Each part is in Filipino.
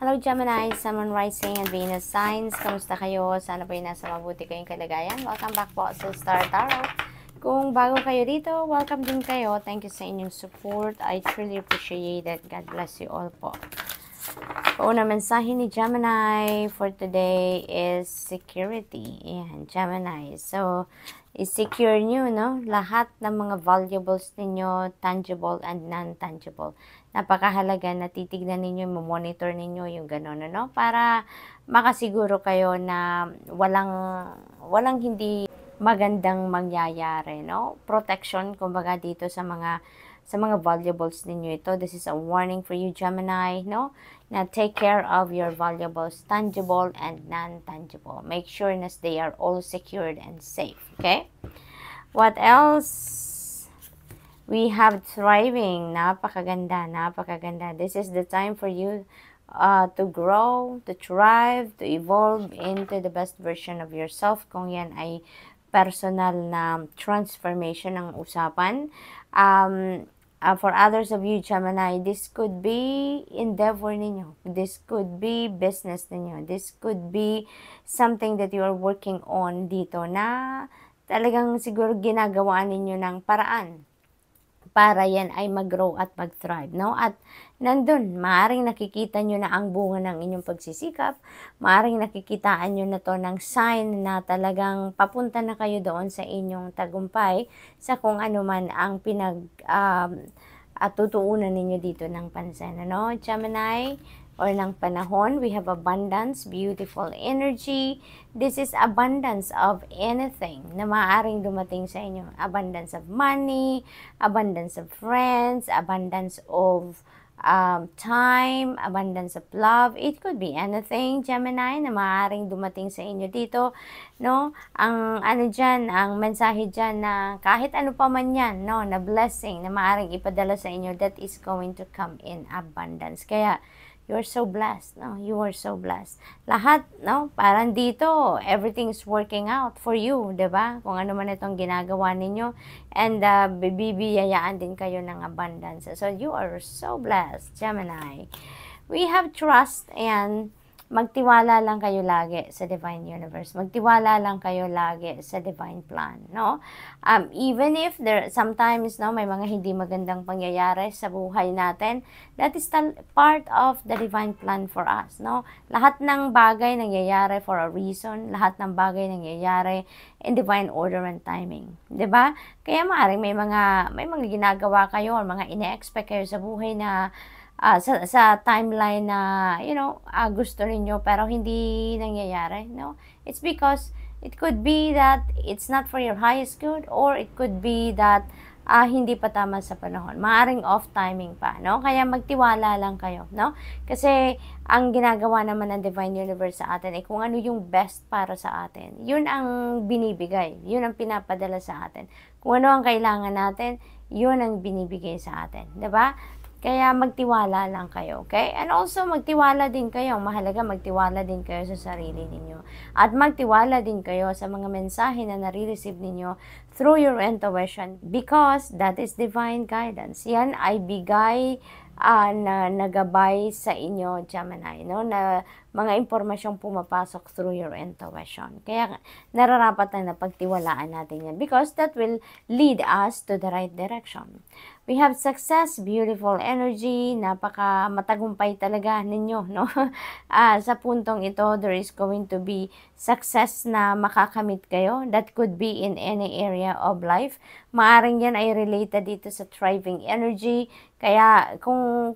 Hello Gemini, Sun Rising and Venus Signs. Kamusta kayo? Sana po yung nasa mabuti kayong kalagayan. Welcome back po sa Star Tarot. Kung bago kayo dito, welcome din kayo. Thank you sa inyong support. I truly appreciate it. God bless you all po. Una mensahe ni Gemini for today is security. Ayan, Gemini. So, i-secure nyo, no? Lahat ng mga valuables ninyo, tangible and non-tangible napakahalaga na titignan ninyo, monitor ninyo yung gano'n, ano? Para makasiguro kayo na walang, walang hindi magandang mangyayari, no? Protection, kumbaga dito sa mga sa mga valuables ninyo ito. This is a warning for you, Gemini, no? Na take care of your valuables, tangible and non-tangible. Make sure that they are all secured and safe, okay? What else? we have thriving. Napakaganda, napakaganda. This is the time for you uh, to grow, to thrive, to evolve into the best version of yourself. Kung yan ay personal na transformation ang usapan. Um, uh, for others of you, Gemini, this could be endeavor ninyo. This could be business ninyo. This could be something that you are working on dito na talagang siguro ginagawaan ninyo ng paraan para yan ay mag-grow at mag-thrive. No? At nandun, maaring nakikita nyo na ang bunga ng inyong pagsisikap, maaring nakikitaan nyo na to ng sign na talagang papunta na kayo doon sa inyong tagumpay sa kung ano man ang pinag... Um, at tutuunan ninyo dito ng pansin. Ano? Gemini, or ng panahon. We have abundance, beautiful energy. This is abundance of anything na maaaring dumating sa inyo. Abundance of money, abundance of friends, abundance of um, time, abundance of love. It could be anything, Gemini, na maaaring dumating sa inyo dito. No? Ang ano dyan, ang mensahe dyan na kahit ano pa man yan, no, na blessing na maaaring ipadala sa inyo, that is going to come in abundance. Kaya, You are so blessed, no? You are so blessed. Lahat, no? Parang dito, everything's working out for you, di ba? Kung ano man itong ginagawa ninyo. And uh, bibiyayaan din kayo ng abundance. So, you are so blessed, Gemini. We have trust and magtiwala lang kayo lagi sa divine universe. Magtiwala lang kayo lagi sa divine plan, no? Um, even if there sometimes no may mga hindi magandang pangyayari sa buhay natin, that is part of the divine plan for us, no? Lahat ng bagay nangyayari for a reason, lahat ng bagay nangyayari in divine order and timing, 'di ba? Kaya maaring may mga may mga ginagawa kayo or mga ine-expect kayo sa buhay na uh, sa, sa timeline na, you know, uh, gusto niyo pero hindi nangyayari, no? It's because it could be that it's not for your highest good or it could be that uh, hindi pa tama sa panahon. Maaring off timing pa, no? Kaya magtiwala lang kayo, no? Kasi ang ginagawa naman ng Divine Universe sa atin ay kung ano yung best para sa atin. Yun ang binibigay. Yun ang pinapadala sa atin. Kung ano ang kailangan natin, yun ang binibigay sa atin. 'di ba? Kaya magtiwala lang kayo, okay? And also, magtiwala din kayo. Mahalaga, magtiwala din kayo sa sarili ninyo. At magtiwala din kayo sa mga mensahe na nare-receive ninyo through your intuition because that is divine guidance. Yan ay bigay uh, na nagabay sa inyo, Gemini, no? na mga impormasyong pumapasok through your intuition. Kaya nararapat na napagtiwalaan natin yan because that will lead us to the right direction. We have success, beautiful energy, napaka matagumpay talaga ninyo, no? ah, sa puntong ito, there is going to be success na makakamit kayo. That could be in any area of life. Maaring yan ay related dito sa thriving energy, kaya kung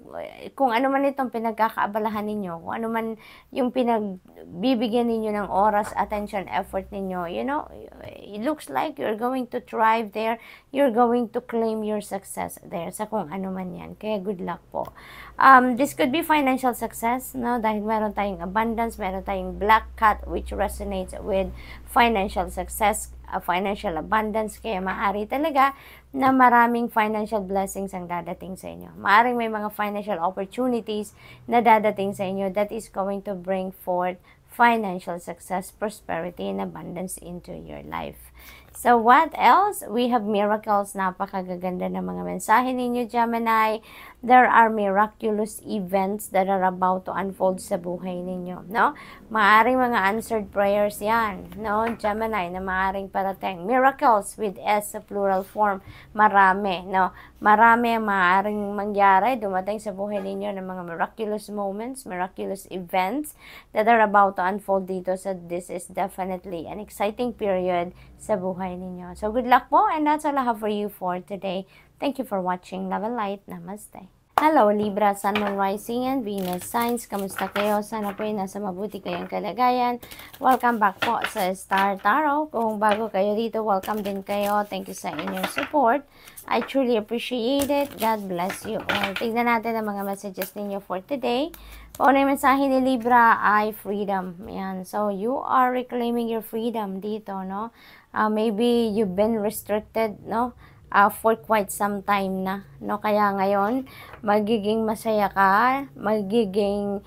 kung ano man itong pinagkakaabalahan ninyo, kung ano man yung pinagbibigyan ninyo ng oras, attention, effort ninyo, you know, it looks like you're going to thrive there, you're going to claim your success there sa kung ano man yan. Kaya good luck po. Um, this could be financial success, no? Dahil meron tayong abundance, meron tayong black cat which resonates with financial success a financial abundance. Kaya maari talaga na maraming financial blessings ang dadating sa inyo. Maaring may mga financial opportunities na dadating sa inyo that is going to bring forth financial success, prosperity, and abundance into your life. So, what else? We have miracles. Napakagaganda ng mga mensahe ninyo, Gemini. There are miraculous events that are about to unfold sa buhay ninyo, no? Maaring mga answered prayers yan, no? Gemini, na maaring parating. Miracles with S sa plural form. Marami, no? Marami ang maaring mangyari, dumating sa buhay ninyo ng mga miraculous moments, miraculous events that are about to unfold dito. So, this is definitely an exciting period sa sa buhay ninyo. So, good luck po and that's all I have for you for today. Thank you for watching. Love and light. Namaste. Hello Libra, Sun, Moon, Rising, and Venus Signs. Kamusta kayo? Sana po ay nasa mabuti kayong kalagayan. Welcome back po sa Star Tarot. Kung bago kayo dito, welcome din kayo. Thank you sa inyong support. I truly appreciate it. God bless you all. Tignan natin ang mga messages ninyo for today. Pauna ano yung mensahe ni Libra ay freedom. Ayan. So, you are reclaiming your freedom dito, no? Uh, maybe you've been restricted, no? uh, for quite some time na. No? Kaya ngayon, magiging masaya ka, magiging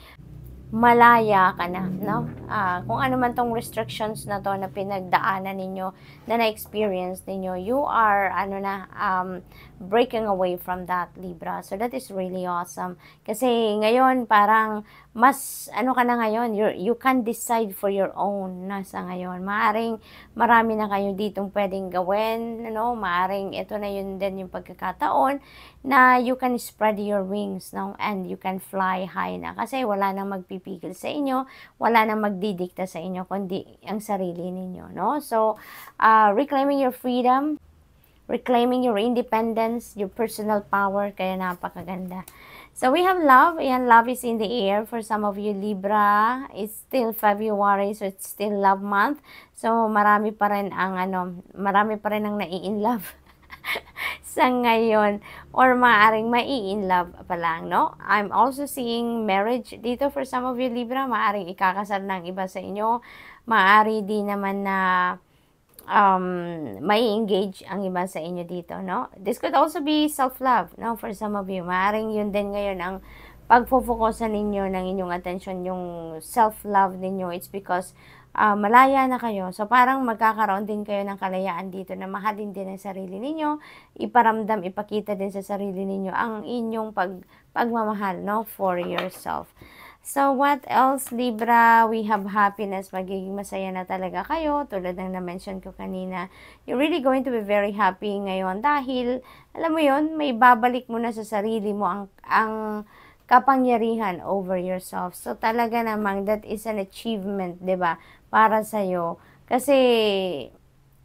malaya ka na, no? Uh, kung ano man tong restrictions na to na pinagdaanan ninyo, na na-experience ninyo, you are, ano na, um, breaking away from that Libra. So that is really awesome. Kasi ngayon parang mas ano ka na ngayon, you you can decide for your own na sa ngayon. Maaring marami na kayo ditong pwedeng gawin, no? maaring ito na yun din yung pagkakataon na you can spread your wings no and you can fly high na kasi wala nang magpipigil sa inyo, wala nang magdidikta sa inyo kundi ang sarili ninyo, no? So, uh, reclaiming your freedom reclaiming your independence, your personal power, kaya napakaganda. So we have love, and love is in the air for some of you Libra. It's still February, so it's still love month. So marami pa rin ang ano, marami pa rin ang nai-in love sa ngayon or maaring mai-in love pa lang, no? I'm also seeing marriage dito for some of you Libra, maaring ikakasal ng iba sa inyo. Maari din naman na um, may engage ang iba sa inyo dito, no? This could also be self-love, no? For some of you, maaaring yun din ngayon ang pagfocusan ninyo ng inyong attention, yung self-love ninyo. It's because uh, malaya na kayo. So, parang magkakaroon din kayo ng kalayaan dito na mahalin din ang sarili ninyo, iparamdam, ipakita din sa sarili ninyo ang inyong pag, pagmamahal, no? For yourself. So, what else, Libra? We have happiness. Magiging masaya na talaga kayo. Tulad ng na-mention ko kanina. You're really going to be very happy ngayon dahil, alam mo yon may babalik mo na sa sarili mo ang, ang kapangyarihan over yourself. So, talaga namang that is an achievement, ba diba, para sa'yo. Kasi,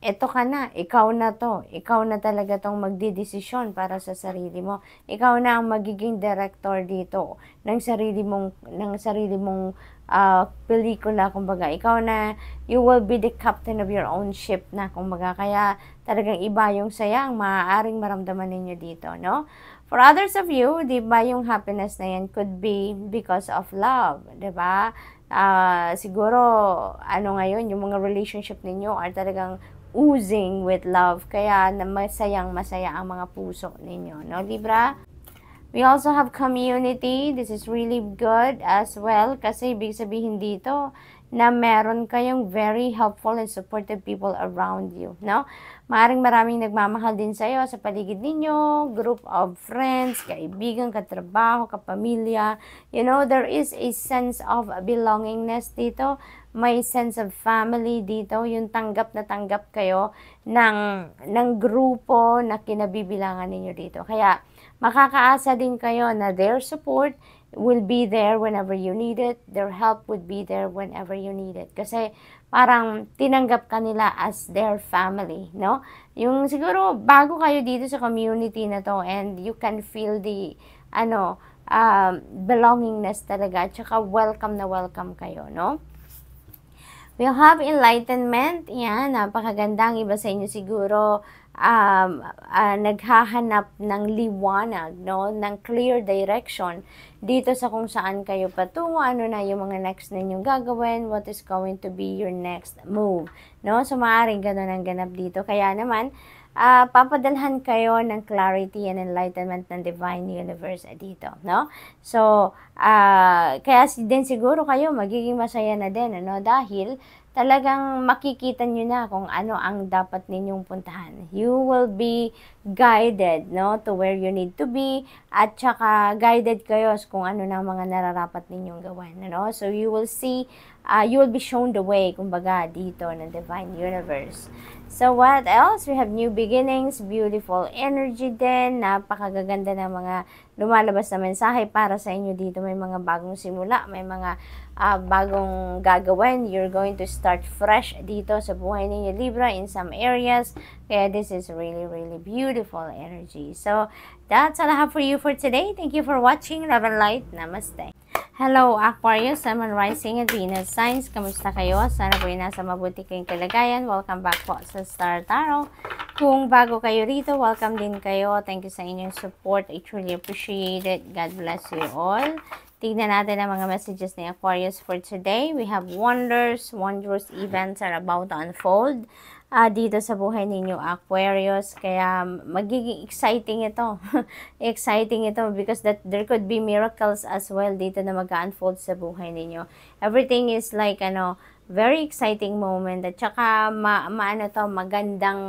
eto ka na, ikaw na to, ikaw na talaga tong magdidesisyon para sa sarili mo. Ikaw na ang magiging director dito ng sarili mong ng sarili mong uh, pelikula kumbaga. Ikaw na you will be the captain of your own ship na kumbaga. Kaya talagang iba yung saya ang maaaring maramdaman ninyo dito, no? For others of you, 'di ba yung happiness na yan could be because of love, 'di ba? Uh, siguro ano ngayon yung mga relationship ninyo are talagang oozing with love. Kaya na masayang masaya ang mga puso ninyo. No, Libra? We also have community. This is really good as well kasi ibig sabihin dito, na meron kayong very helpful and supportive people around you, no? Maring maraming nagmamahal din sa'yo sa paligid ninyo, group of friends, kaibigan, katrabaho, kapamilya. You know, there is a sense of belongingness dito. May sense of family dito. Yung tanggap na tanggap kayo ng, ng grupo na kinabibilangan ninyo dito. Kaya, makakaasa din kayo na their support will be there whenever you need it. Their help would be there whenever you need it. Kasi parang tinanggap ka nila as their family, no? Yung siguro bago kayo dito sa community na to and you can feel the ano, um, belongingness talaga at welcome na welcome kayo, no? We'll have enlightenment. Yan, napakaganda. iba sa inyo siguro um, uh, naghahanap ng liwanag, no? ng clear direction dito sa kung saan kayo patungo, ano na yung mga next ninyong gagawin, what is going to be your next move. No? So, maaaring ganun ang ganap dito. Kaya naman, uh, papadalhan kayo ng clarity and enlightenment ng divine universe dito, no? So, uh, kaya din siguro kayo magiging masaya na din, ano? Dahil talagang makikita nyo na kung ano ang dapat ninyong puntahan. You will be guided no, to where you need to be at saka guided kayo kung ano na mga nararapat ninyong gawin. No? So you will see, uh, you will be shown the way, kumbaga, dito ng Divine Universe. So, what else? We have new beginnings, beautiful energy din. Napakagaganda ng mga lumalabas na mensahe para sa inyo dito. May mga bagong simula, may mga uh, bagong gagawin. You're going to start fresh dito sa buhay ninyo, Libra, in some areas. Kaya this is really, really beautiful energy. So, that's all I have for you for today. Thank you for watching. Love and light. Namaste. Hello Aquarius, Sun, Rising at Venus Signs. Kamusta kayo? Sana po yung nasa mabuti kayong kalagayan. Welcome back po sa Star Tarot. Kung bago kayo rito, welcome din kayo. Thank you sa inyong support. I truly appreciate it. God bless you all. Tignan natin ang mga messages ni Aquarius for today. We have wonders, wondrous events are about to unfold uh, dito sa buhay ninyo Aquarius. Kaya magiging exciting ito. exciting ito because that there could be miracles as well dito na mag-unfold sa buhay ninyo. Everything is like ano, very exciting moment at saka ma, maano to, magandang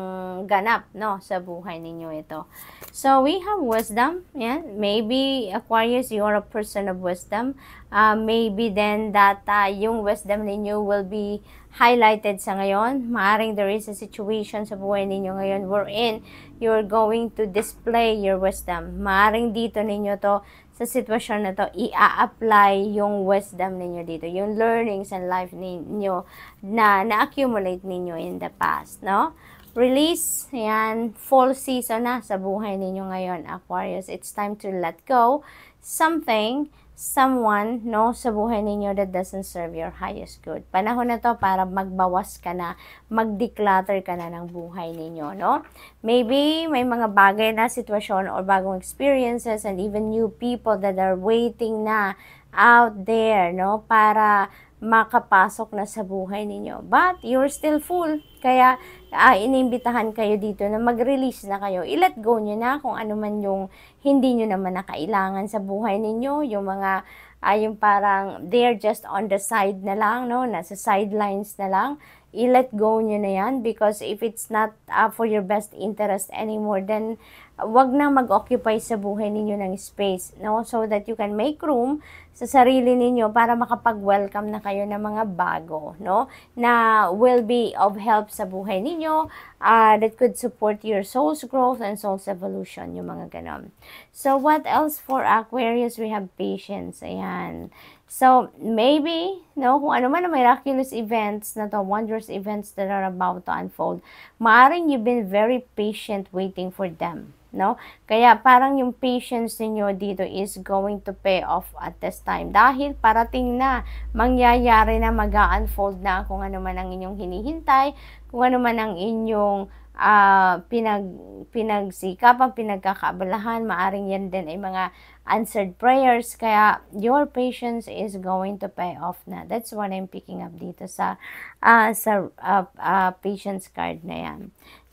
ganap no sa buhay ninyo ito. So we have wisdom, yeah? Maybe Aquarius you are a person of wisdom. Uh, maybe then that uh, yung wisdom ninyo will be highlighted sa ngayon. Maaring there is a situation sa buhay ninyo ngayon wherein you're going to display your wisdom. Maaring dito ninyo to sa sitwasyon na to, i-apply yung wisdom ninyo dito, yung learnings and life ninyo na na-accumulate ninyo in the past, no? release. Yan, fall season na sa buhay ninyo ngayon, Aquarius. It's time to let go something, someone, no, sa buhay ninyo that doesn't serve your highest good. Panahon na to para magbawas ka na, mag-declutter ka na ng buhay ninyo, no? Maybe may mga bagay na sitwasyon or bagong experiences and even new people that are waiting na out there, no, para makapasok na sa buhay ninyo. But you're still full. Kaya uh, inimbitahan kayo dito na mag-release na kayo. I-let go nyo na kung ano man yung hindi nyo naman nakailangan sa buhay ninyo. Yung mga, uh, yung parang they're just on the side na lang, no? Nasa sidelines na lang. I-let go nyo na yan because if it's not uh, for your best interest anymore, then wag na mag-occupy sa buhay ninyo ng space, no? So that you can make room sa sarili ninyo para makapag-welcome na kayo ng mga bago, no? Na will be of help sa buhay ninyo uh, that could support your soul's growth and soul's evolution, yung mga ganon. So, what else for Aquarius? We have patience. Ayan. So, maybe, no, kung ano man ang miraculous events na to, wondrous events that are about to unfold, maaring you've been very patient waiting for them no? Kaya parang yung patience niyo dito is going to pay off at this time. Dahil parating na, mangyayari na, mag unfold na kung ano man ang inyong hinihintay, kung ano man ang inyong uh, pinag, pinagsikapang, pinagkakabalahan, maaring yan din ay mga answered prayers. Kaya your patience is going to pay off na. That's what I'm picking up dito sa, uh, sa uh, uh, patience card na yan.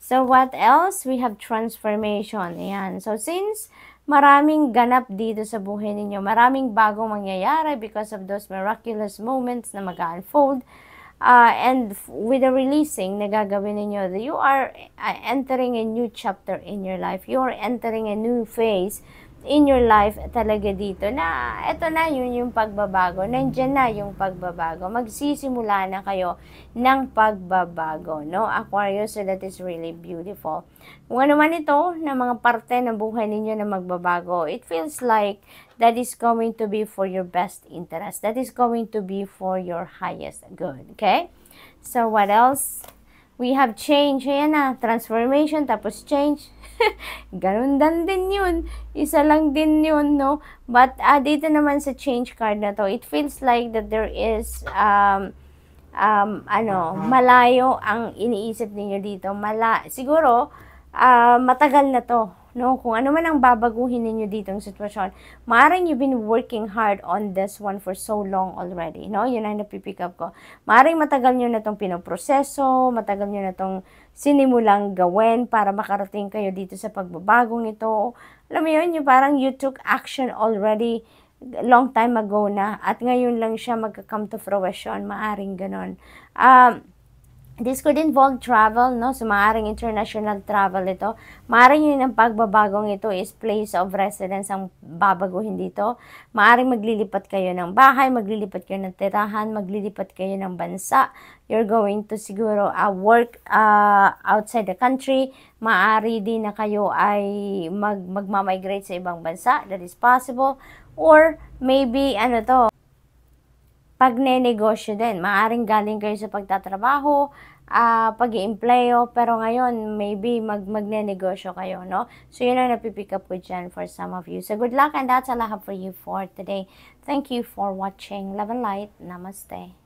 So, what else? We have transformation. Ayan. So, since maraming ganap dito sa buhay ninyo, maraming bagong mangyayari because of those miraculous moments na mag-unfold, uh, and with the releasing na gagawin ninyo, you are uh, entering a new chapter in your life. You are entering a new phase in your life talaga dito na eto na yun yung pagbabago. Nandiyan na yung pagbabago. Magsisimula na kayo ng pagbabago, no? Aquarius, so that is really beautiful. Kung ano man ito na mga parte ng buhay ninyo na magbabago, it feels like that is going to be for your best interest. That is going to be for your highest good, okay? So what else? We have change, ayan na, transformation, tapos change, Ganun dan din yun. Isa lang din yun, no? But uh, dito naman sa change card na to, it feels like that there is, um, um, ano, malayo ang iniisip ninyo dito. Mala, siguro, uh, matagal na to No, kung ano man ang babaguhin ninyo dito ang sitwasyon, maaaring you've been working hard on this one for so long already. No, yun ang napipick up ko. Maaaring matagal nyo na itong pinoproseso, matagal nyo na itong sinimulang gawin para makarating kayo dito sa pagbabagong ito. Alam mo yun, yung parang you took action already long time ago na at ngayon lang siya magka-come to fruition, maaring ganon. Um, This could involve travel, no? So, maaaring international travel ito. Maaaring yun ang pagbabagong ito is place of residence ang babaguhin dito. Maaaring maglilipat kayo ng bahay, maglilipat kayo ng tirahan, maglilipat kayo ng bansa. You're going to siguro uh, work uh, outside the country. Maaari din na kayo ay mag magmamigrate sa ibang bansa. That is possible. Or maybe ano to, pag negosyo din. Maaring galing kayo sa pagtatrabaho, uh, ah, pag empleyo pero ngayon maybe mag magne-negosyo kayo, no? So yun ang napipick up ko dyan for some of you. So good luck and that's all I have for you for today. Thank you for watching. Love and light. Namaste.